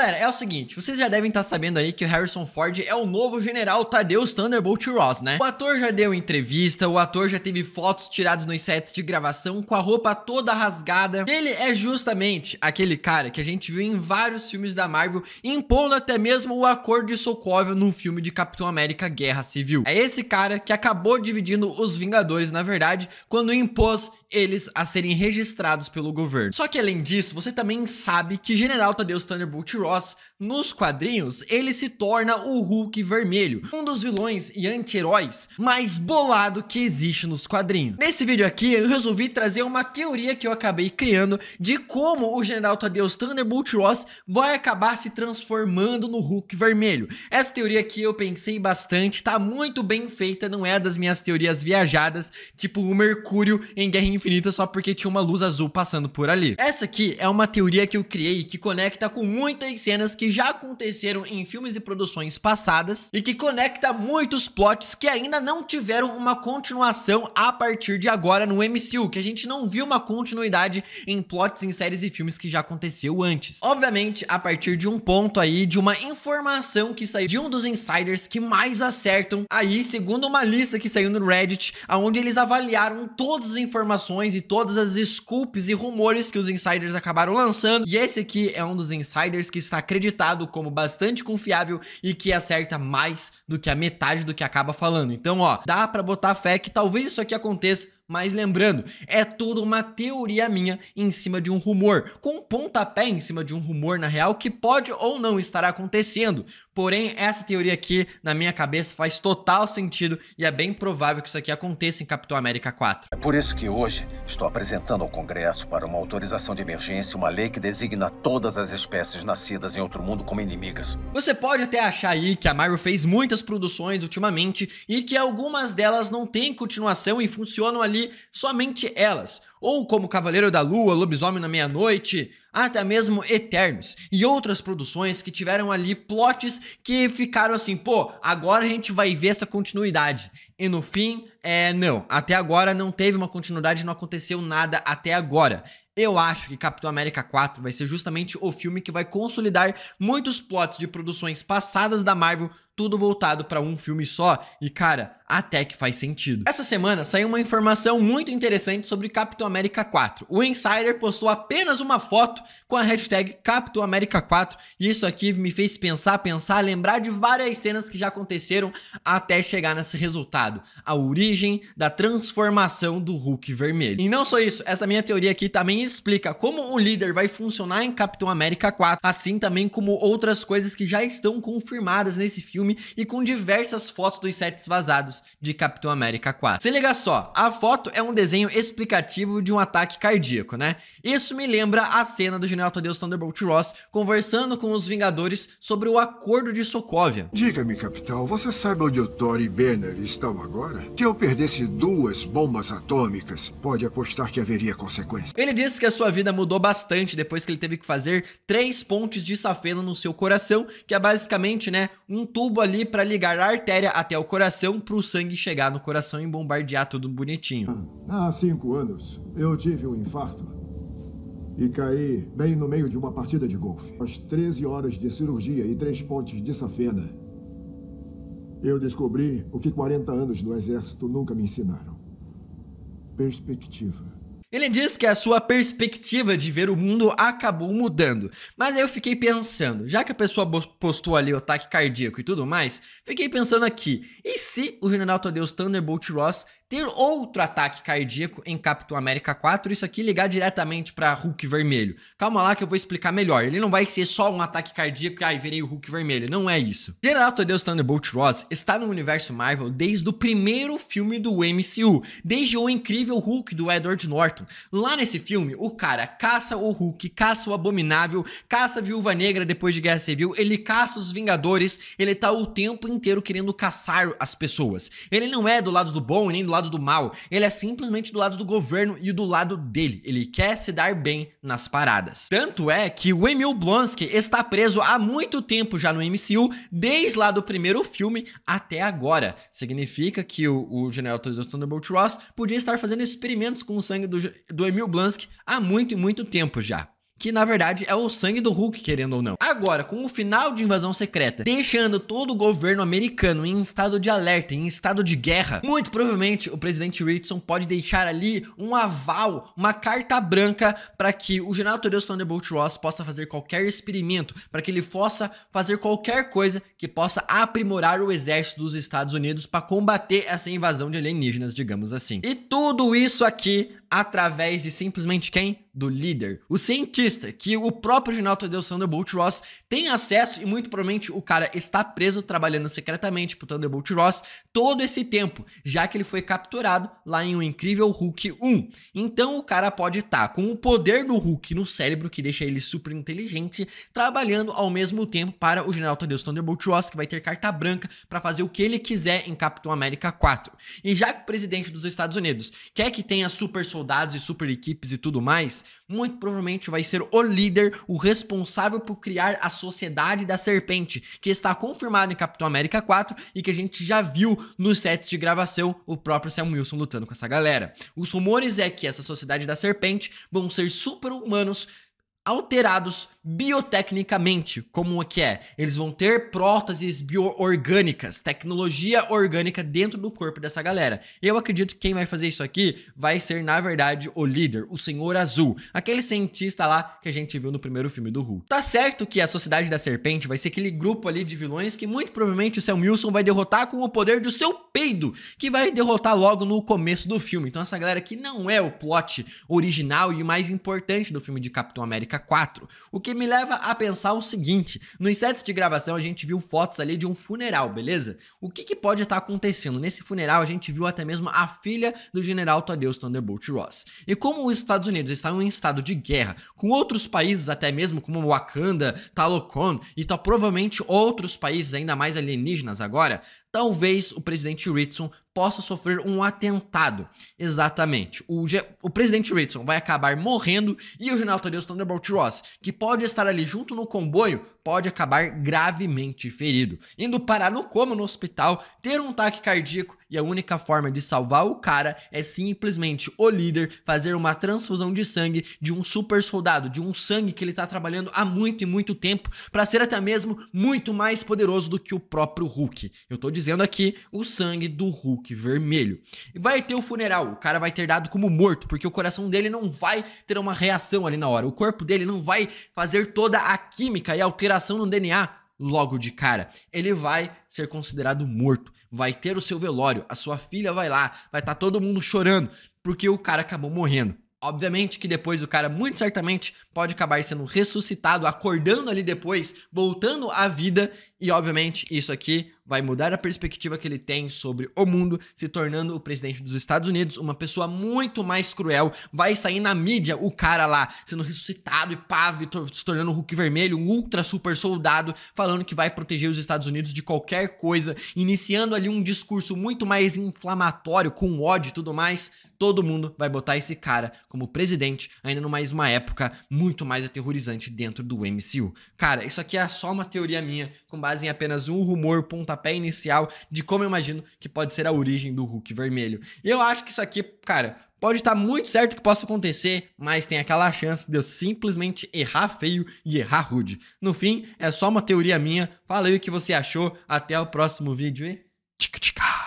Galera, é o seguinte, vocês já devem estar tá sabendo aí que o Harrison Ford é o novo general Tadeus Thunderbolt Ross, né? O ator já deu entrevista, o ator já teve fotos tiradas nos sets de gravação com a roupa toda rasgada. Ele é justamente aquele cara que a gente viu em vários filmes da Marvel, impondo até mesmo o acordo de Sokovia no filme de Capitão América Guerra Civil. É esse cara que acabou dividindo os Vingadores, na verdade, quando impôs eles a serem registrados pelo governo. Só que além disso, você também sabe que General Tadeus Thunderbolt Ross Ross, nos quadrinhos, ele se torna o Hulk vermelho, um dos vilões e anti-heróis mais bolado que existe nos quadrinhos. Nesse vídeo aqui, eu resolvi trazer uma teoria que eu acabei criando de como o General Tadeus Thunderbolt Ross vai acabar se transformando no Hulk vermelho. Essa teoria aqui eu pensei bastante, tá muito bem feita, não é das minhas teorias viajadas, tipo o Mercúrio em Guerra Infinita só porque tinha uma luz azul passando por ali. Essa aqui é uma teoria que eu criei que conecta com muitas cenas que já aconteceram em filmes e produções passadas e que conecta muitos plots que ainda não tiveram uma continuação a partir de agora no MCU, que a gente não viu uma continuidade em plots em séries e filmes que já aconteceu antes. Obviamente, a partir de um ponto aí, de uma informação que saiu de um dos insiders que mais acertam aí, segundo uma lista que saiu no Reddit, aonde eles avaliaram todas as informações e todas as scoops e rumores que os insiders acabaram lançando. E esse aqui é um dos insiders que está acreditado como bastante confiável e que acerta mais do que a metade do que acaba falando. Então, ó, dá para botar fé que talvez isso aqui aconteça mas lembrando, é toda uma teoria minha em cima de um rumor, com um pontapé em cima de um rumor na real que pode ou não estar acontecendo. Porém, essa teoria aqui, na minha cabeça, faz total sentido e é bem provável que isso aqui aconteça em Capitão América 4. É por isso que hoje estou apresentando ao Congresso para uma autorização de emergência uma lei que designa todas as espécies nascidas em outro mundo como inimigas. Você pode até achar aí que a Marvel fez muitas produções ultimamente e que algumas delas não têm continuação e funcionam ali somente elas ou como Cavaleiro da Lua, Lobisomem na Meia-Noite, até mesmo Eternos e outras produções que tiveram ali plots que ficaram assim, pô, agora a gente vai ver essa continuidade. E no fim, é, não, até agora não teve uma continuidade, não aconteceu nada até agora. Eu acho que Capitão América 4 vai ser justamente o filme que vai consolidar muitos plots de produções passadas da Marvel tudo voltado para um filme só e, cara, até que faz sentido. Essa semana saiu uma informação muito interessante sobre Capitão América 4. O Insider postou apenas uma foto com a hashtag Capitão América 4 e isso aqui me fez pensar, pensar, lembrar de várias cenas que já aconteceram até chegar nesse resultado. A origem da transformação do Hulk vermelho. E não só isso, essa minha teoria aqui também explica como o líder vai funcionar em Capitão América 4, assim também como outras coisas que já estão confirmadas nesse filme filme e com diversas fotos dos sets vazados de Capitão América 4. Se liga só, a foto é um desenho explicativo de um ataque cardíaco, né? Isso me lembra a cena do General Tadeusz Thunderbolt Ross conversando com os Vingadores sobre o Acordo de Sokovia. Diga-me, capitão, você sabe onde o Thor e Banner estão agora? Se eu perdesse duas bombas atômicas, pode apostar que haveria consequências. Ele disse que a sua vida mudou bastante depois que ele teve que fazer três pontes de safena no seu coração, que é basicamente, né, um tubo tubo ali para ligar a artéria até o coração para o sangue chegar no coração e bombardear tudo bonitinho. Hum, há cinco anos, eu tive um infarto e caí bem no meio de uma partida de golfe. Às 13 horas de cirurgia e três pontes de safena, eu descobri o que 40 anos no exército nunca me ensinaram. Perspectiva. Ele diz que a sua perspectiva de ver o mundo acabou mudando. Mas aí eu fiquei pensando, já que a pessoa postou ali o ataque cardíaco e tudo mais, fiquei pensando aqui, e se o General Tadeus Thunderbolt Ross ter outro ataque cardíaco em Capitão América 4, isso aqui ligar diretamente para Hulk Vermelho. Calma lá que eu vou explicar melhor. Ele não vai ser só um ataque cardíaco e aí virei o Hulk Vermelho. Não é isso. General Tadeus Thunderbolt Ross está no universo Marvel desde o primeiro filme do MCU, desde o incrível Hulk do Edward Norton Barton. Lá nesse filme, o cara caça o Hulk, caça o Abominável, caça a Viúva Negra depois de Guerra Civil, ele caça os Vingadores, ele tá o tempo inteiro querendo caçar as pessoas. Ele não é do lado do bom e nem do lado do mal, ele é simplesmente do lado do governo e do lado dele. Ele quer se dar bem nas paradas. Tanto é que o Emil Blonsky está preso há muito tempo já no MCU, desde lá do primeiro filme até agora. Significa que o, o general do Thunderbolt Ross podia estar fazendo experimentos com o sangue do, do Emil Blanc há muito e muito tempo já que na verdade é o sangue do Hulk, querendo ou não. Agora, com o final de Invasão Secreta, deixando todo o governo americano em estado de alerta, em estado de guerra, muito provavelmente o presidente Richardson pode deixar ali um aval, uma carta branca para que o general Tadeu Thunderbolt Ross possa fazer qualquer experimento, para que ele possa fazer qualquer coisa que possa aprimorar o exército dos Estados Unidos para combater essa invasão de alienígenas, digamos assim. E tudo isso aqui através de simplesmente quem? do líder, o cientista que o próprio General Tadeu Thunderbolt Ross tem acesso e muito provavelmente o cara está preso trabalhando secretamente pro Thunderbolt Ross todo esse tempo, já que ele foi capturado lá em O um Incrível Hulk 1. Então o cara pode estar tá com o poder do Hulk no cérebro, que deixa ele super inteligente, trabalhando ao mesmo tempo para o General Tadeu Thunderbolt Ross, que vai ter carta branca para fazer o que ele quiser em Capitão América 4. E já que o presidente dos Estados Unidos quer que tenha super soldados e super equipes e tudo mais, muito provavelmente vai ser o líder, o responsável por criar a Sociedade da Serpente, que está confirmado em Capitão América 4 e que a gente já viu nos sets de gravação o próprio Sam Wilson lutando com essa galera. Os rumores é que essa Sociedade da Serpente vão ser super-humanos alterados biotecnicamente, como é que é. Eles vão ter próteses bioorgânicas, tecnologia orgânica dentro do corpo dessa galera. Eu acredito que quem vai fazer isso aqui vai ser, na verdade, o líder, o Senhor Azul, aquele cientista lá que a gente viu no primeiro filme do Hulk. Tá certo que a Sociedade da Serpente vai ser aquele grupo ali de vilões que muito provavelmente o Sam Wilson vai derrotar com o poder do seu peido, que vai derrotar logo no começo do filme. Então essa galera aqui não é o plot original e o mais importante do filme de Capitão América 4. O que que me leva a pensar o seguinte: nos sets de gravação a gente viu fotos ali de um funeral, beleza? O que, que pode estar tá acontecendo? Nesse funeral a gente viu até mesmo a filha do general Tadeus Thunderbolt Ross. E como os Estados Unidos estão em um estado de guerra com outros países, até mesmo como Wakanda, Talocon e tá, provavelmente outros países ainda mais alienígenas agora, talvez o presidente Ritson possa sofrer um atentado. Exatamente. O, o presidente Ritson vai acabar morrendo e o general Tadeus Thunderbolt Ross, que pode estar ali junto no comboio, pode acabar gravemente ferido, indo parar no coma no hospital, ter um ataque cardíaco e a única forma de salvar o cara é simplesmente o líder fazer uma transfusão de sangue de um super soldado, de um sangue que ele está trabalhando há muito e muito tempo para ser até mesmo muito mais poderoso do que o próprio Hulk. Eu estou dizendo aqui o sangue do Hulk vermelho. E vai ter o funeral, o cara vai ter dado como morto, porque o coração dele não vai ter uma reação ali na hora, o corpo dele não vai fazer toda a química e alteração alteração no DNA logo de cara. Ele vai ser considerado morto, vai ter o seu velório, a sua filha vai lá, vai estar tá todo mundo chorando porque o cara acabou morrendo. Obviamente que depois o cara, muito certamente, pode acabar sendo ressuscitado, acordando ali depois, voltando à vida e, obviamente, isso aqui vai mudar a perspectiva que ele tem sobre o mundo, se tornando o presidente dos Estados Unidos uma pessoa muito mais cruel. Vai sair na mídia o cara lá sendo ressuscitado e pá, se tornando um Hulk vermelho, um ultra super soldado, falando que vai proteger os Estados Unidos de qualquer coisa, iniciando ali um discurso muito mais inflamatório, com ódio e tudo mais. Todo mundo vai botar esse cara como presidente, ainda numa mais uma época muito mais aterrorizante dentro do MCU. Cara, isso aqui é só uma teoria minha com base base em apenas um rumor pontapé inicial de como eu imagino que pode ser a origem do Hulk vermelho. E eu acho que isso aqui, cara, Pode estar tá muito certo que possa acontecer, mas tem aquela chance de eu simplesmente errar feio e errar rude. No fim, é só uma teoria minha. Fala aí o que você achou. Até o próximo vídeo e. Tchica, tchica.